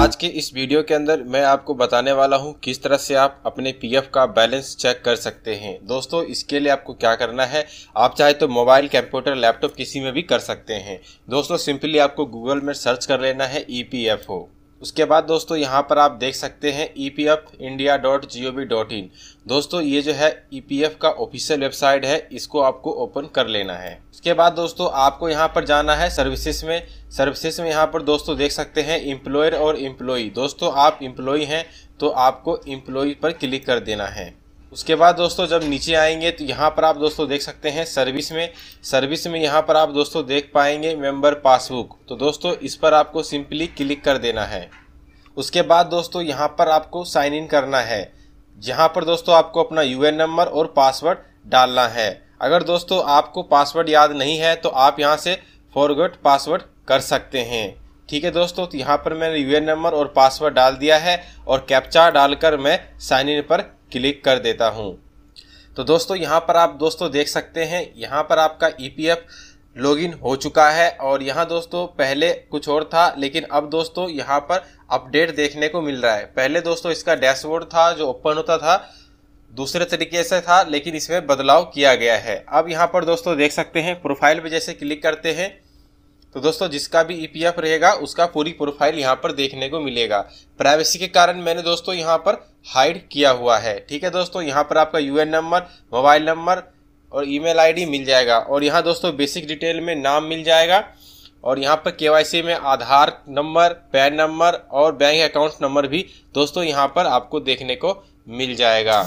आज के इस वीडियो के अंदर मैं आपको बताने वाला हूं किस तरह से आप अपने पीएफ का बैलेंस चेक कर सकते हैं दोस्तों इसके लिए आपको क्या करना है आप चाहे तो मोबाइल कंप्यूटर लैपटॉप किसी में भी कर सकते हैं दोस्तों सिंपली आपको गूगल में सर्च कर लेना है ई e उसके बाद दोस्तों यहाँ पर आप देख सकते हैं E P F India dot G O V dot in दोस्तों ये जो है ई पी एफ का ऑफिशियल वेबसाइट है इसको आपको ओपन कर लेना है उसके बाद दोस्तों आपको यहाँ पर जाना है सर्विसेज में सर्विसेज में यहाँ पर दोस्तों देख सकते हैं इम्प्लॉयर और इम्प्लॉई दोस्तों आप इम्प्लॉई हैं तो आपको एम्प्लॉई पर क्लिक कर देना है उसके बाद दोस्तों जब नीचे आएंगे तो यहाँ पर आप दोस्तों देख सकते हैं सर्विस में सर्विस में यहाँ पर आप दोस्तों देख पाएंगे मेंबर पासबुक तो दोस्तों इस पर आपको सिंपली क्लिक कर देना है उसके बाद दोस्तों यहाँ पर आपको साइन इन करना है जहाँ पर दोस्तों आपको अपना यू नंबर और पासवर्ड डालना है अगर दोस्तों आपको पासवर्ड याद नहीं है तो आप यहाँ से फॉरगेट पासवर्ड कर सकते हैं ठीक है दोस्तों तो यहाँ पर मैंने यू नंबर और पासवर्ड डाल दिया है और कैप्चा डालकर मैं साइन इन पर क्लिक कर देता हूँ तो दोस्तों यहाँ पर आप दोस्तों देख सकते हैं यहाँ पर आपका ई पी एफ लॉगिन हो चुका है और यहाँ दोस्तों पहले कुछ और था लेकिन अब दोस्तों यहाँ पर अपडेट देखने को मिल रहा है पहले दोस्तों इसका डैशबोर्ड था जो ओपन होता था दूसरे तरीके से था लेकिन इसमें बदलाव किया गया है अब यहाँ पर दोस्तों देख सकते हैं प्रोफाइल पर जैसे क्लिक करते हैं तो दोस्तों जिसका भी ईपीएफ e रहेगा उसका पूरी प्रोफाइल यहाँ पर देखने को मिलेगा प्राइवेसी के कारण मैंने दोस्तों यहाँ पर हाइड किया हुआ है ठीक है दोस्तों यहाँ पर आपका यूएन नंबर मोबाइल नंबर और ईमेल आईडी मिल जाएगा और यहाँ दोस्तों बेसिक डिटेल में नाम मिल जाएगा और यहाँ पर के में आधार नंबर पैन नंबर और बैंक अकाउंट नंबर भी दोस्तों यहाँ पर आपको देखने को मिल जाएगा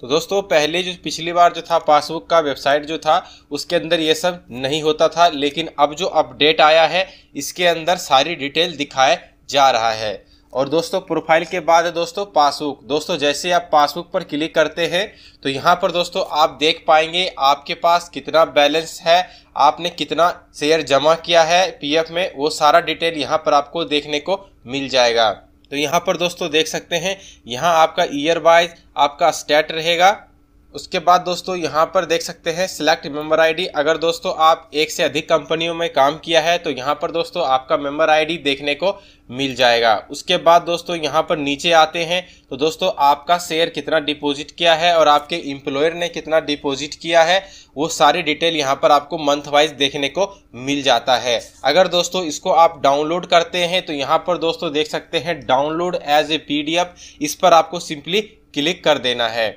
तो दोस्तों पहले जो पिछली बार जो था पासबुक का वेबसाइट जो था उसके अंदर ये सब नहीं होता था लेकिन अब जो अपडेट आया है इसके अंदर सारी डिटेल दिखाए जा रहा है और दोस्तों प्रोफाइल के बाद है दोस्तों पासबुक दोस्तों जैसे आप पासबुक पर क्लिक करते हैं तो यहाँ पर दोस्तों आप देख पाएंगे आपके पास कितना बैलेंस है आपने कितना शेयर जमा किया है पीएफ में वो सारा डिटेल यहाँ पर आपको देखने को मिल जाएगा तो यहाँ पर दोस्तों देख सकते हैं यहाँ आपका ईयर वाइज आपका स्टेट रहेगा उसके बाद दोस्तों यहाँ पर देख सकते हैं सिलेक्ट मेंबर आईडी अगर दोस्तों आप एक से अधिक कंपनियों में काम किया है तो यहाँ पर दोस्तों आपका मेंबर आईडी देखने को मिल जाएगा उसके बाद दोस्तों यहाँ पर नीचे आते हैं तो दोस्तों आपका शेयर कितना डिपॉजिट किया है और आपके इम्प्लॉयर ने कितना डिपॉजिट किया है वो सारी डिटेल यहाँ पर आपको मंथ वाइज देखने को मिल जाता है अगर दोस्तों इसको आप डाउनलोड करते हैं तो यहाँ पर दोस्तों देख सकते हैं डाउनलोड एज ए पी इस पर आपको सिंपली क्लिक कर देना है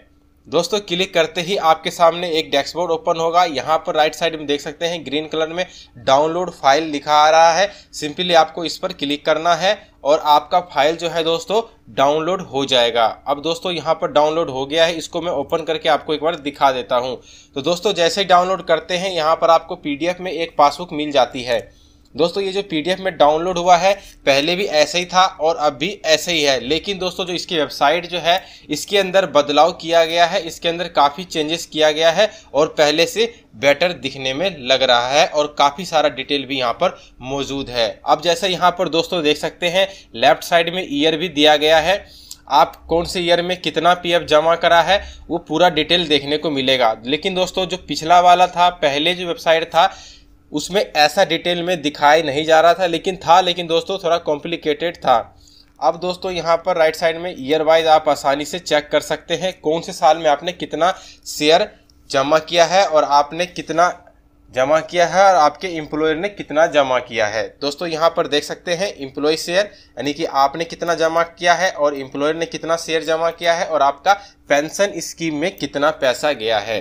दोस्तों क्लिक करते ही आपके सामने एक डैशबोर्ड ओपन होगा यहाँ पर राइट साइड में देख सकते हैं ग्रीन कलर में डाउनलोड फाइल लिखा आ रहा है सिंपली आपको इस पर क्लिक करना है और आपका फाइल जो है दोस्तों डाउनलोड हो जाएगा अब दोस्तों यहाँ पर डाउनलोड हो गया है इसको मैं ओपन करके आपको एक बार दिखा देता हूँ तो दोस्तों जैसे ही डाउनलोड करते हैं यहाँ पर आपको पी में एक पासबुक मिल जाती है दोस्तों ये जो पीडीएफ में डाउनलोड हुआ है पहले भी ऐसे ही था और अब भी ऐसे ही है लेकिन दोस्तों जो इसकी वेबसाइट जो है इसके अंदर बदलाव किया गया है इसके अंदर काफ़ी चेंजेस किया गया है और पहले से बेटर दिखने में लग रहा है और काफ़ी सारा डिटेल भी यहाँ पर मौजूद है अब जैसे यहाँ पर दोस्तों देख सकते हैं लेफ्ट साइड में ईयर भी दिया गया है आप कौन से ईयर में कितना पीएफ जमा करा है वो पूरा डिटेल देखने को मिलेगा लेकिन दोस्तों जो पिछला वाला था पहले जो वेबसाइट था उसमें ऐसा डिटेल में दिखाई नहीं जा रहा था लेकिन था लेकिन दोस्तों थोड़ा कॉम्प्लिकेटेड था अब दोस्तों यहाँ पर राइट साइड में ईयर वाइज आप आसानी से चेक कर सकते हैं कौन से साल में आपने कितना शेयर जमा किया है और आपने कितना जमा किया है और आपके एम्प्लॉयर ने कितना जमा किया है दोस्तों यहाँ पर देख सकते हैं एम्प्लॉय शेयर यानी कि आपने कितना जमा किया है और एम्प्लॉयर ने कितना शेयर जमा किया है और आपका पेंशन स्कीम में कितना पैसा गया है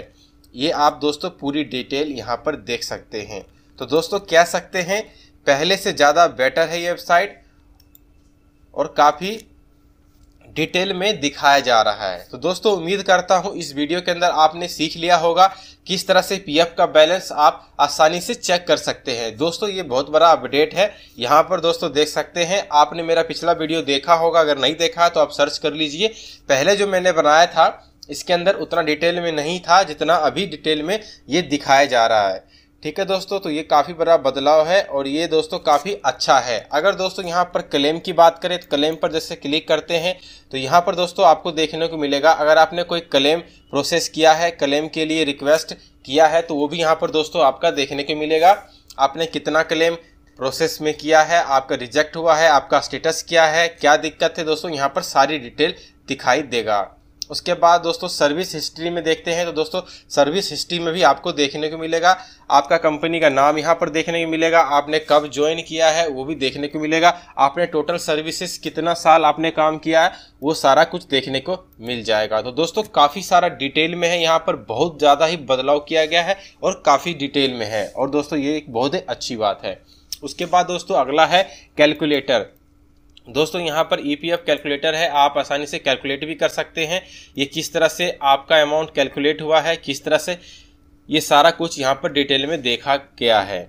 ये आप दोस्तों पूरी डिटेल यहाँ पर देख सकते हैं तो दोस्तों कह सकते हैं पहले से ज़्यादा बेटर है ये वेबसाइट और काफ़ी डिटेल में दिखाया जा रहा है तो दोस्तों उम्मीद करता हूँ इस वीडियो के अंदर आपने सीख लिया होगा किस तरह से पीएफ का बैलेंस आप आसानी से चेक कर सकते हैं दोस्तों ये बहुत बड़ा अपडेट है यहाँ पर दोस्तों देख सकते हैं आपने मेरा पिछला वीडियो देखा होगा अगर नहीं देखा है तो आप सर्च कर लीजिए पहले जो मैंने बनाया था इसके अंदर उतना डिटेल में नहीं था जितना अभी डिटेल में ये दिखाया जा रहा है ठीक है दोस्तों तो ये काफ़ी बड़ा बदलाव है और ये दोस्तों काफ़ी अच्छा है अगर दोस्तों यहाँ पर क्लेम की बात करें तो क्लेम पर जैसे क्लिक करते हैं तो यहाँ पर दोस्तों आपको देखने को मिलेगा अगर आपने कोई क्लेम प्रोसेस किया है क्लेम के लिए रिक्वेस्ट किया है तो वो भी यहाँ पर दोस्तों आपका देखने को मिलेगा आपने कितना क्लेम प्रोसेस में किया है आपका रिजेक्ट हुआ है आपका स्टेटस क्या है क्या दिक्कत है दोस्तों यहाँ पर सारी डिटेल दिखाई देगा उसके बाद दोस्तों सर्विस हिस्ट्री में देखते हैं तो दोस्तों सर्विस हिस्ट्री में भी आपको देखने को मिलेगा आपका कंपनी का नाम यहाँ पर देखने को मिलेगा आपने कब ज्वाइन किया है वो भी देखने को मिलेगा आपने टोटल सर्विसेज कितना साल आपने काम किया है वो सारा कुछ देखने को मिल जाएगा तो दोस्तों काफ़ी सारा डिटेल में है यहाँ पर बहुत ज़्यादा ही बदलाव किया गया है और काफ़ी डिटेल में है और दोस्तों ये एक बहुत ही अच्छी बात है उसके बाद दोस्तों अगला है कैलकुलेटर दोस्तों यहाँ पर ई e कैलकुलेटर है आप आसानी से कैलकुलेट भी कर सकते हैं ये किस तरह से आपका अमाउंट कैलकुलेट हुआ है किस तरह से ये सारा कुछ यहाँ पर डिटेल में देखा गया है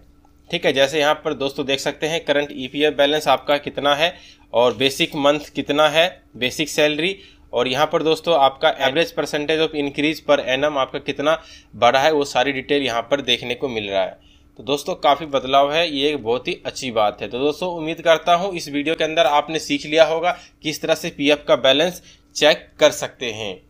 ठीक है जैसे यहाँ पर दोस्तों देख सकते हैं करंट ई बैलेंस आपका कितना है और बेसिक मंथ कितना है बेसिक सैलरी और यहाँ पर दोस्तों आपका एवरेज परसेंटेज ऑफ इंक्रीज पर एनम आपका कितना बढ़ा है वो सारी डिटेल यहाँ पर देखने को मिल रहा है तो दोस्तों काफ़ी बदलाव है ये एक बहुत ही अच्छी बात है तो दोस्तों उम्मीद करता हूँ इस वीडियो के अंदर आपने सीख लिया होगा किस तरह से पीएफ का बैलेंस चेक कर सकते हैं